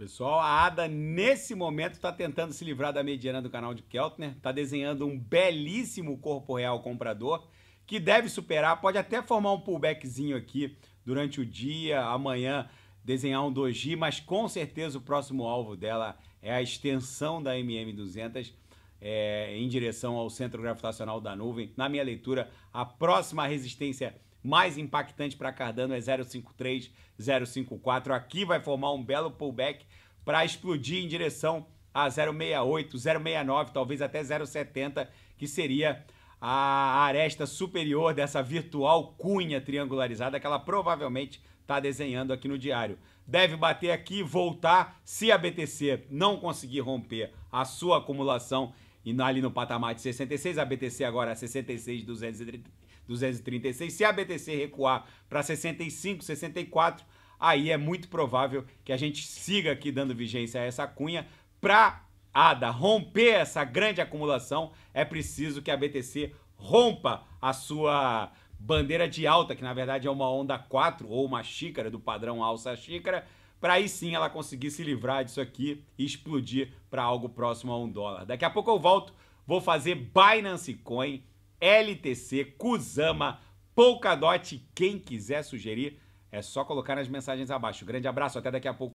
Pessoal, a Ada nesse momento está tentando se livrar da mediana do canal de Keltner, está desenhando um belíssimo corpo real comprador que deve superar, pode até formar um pullbackzinho aqui durante o dia, amanhã desenhar um doji, mas com certeza o próximo alvo dela é a extensão da MM200 é, em direção ao centro gravitacional da nuvem. Na minha leitura, a próxima resistência mais impactante para Cardano é 053, 054. Aqui vai formar um belo pullback para explodir em direção a 068, 069, talvez até 070, que seria a aresta superior dessa virtual cunha triangularizada que ela provavelmente está desenhando aqui no diário. Deve bater aqui, e voltar. Se a BTC não conseguir romper a sua acumulação e ali no patamar de 66, a BTC agora 66,230 236. Se a BTC recuar para 65, 64, aí é muito provável que a gente siga aqui dando vigência a essa cunha para ADA romper essa grande acumulação, é preciso que a BTC rompa a sua bandeira de alta, que na verdade é uma onda 4 ou uma xícara do padrão alça xícara, para aí sim ela conseguir se livrar disso aqui e explodir para algo próximo a um dólar. Daqui a pouco eu volto, vou fazer Binance Coin LTC, Kuzama, Polkadot. Quem quiser sugerir, é só colocar nas mensagens abaixo. Grande abraço, até daqui a pouco.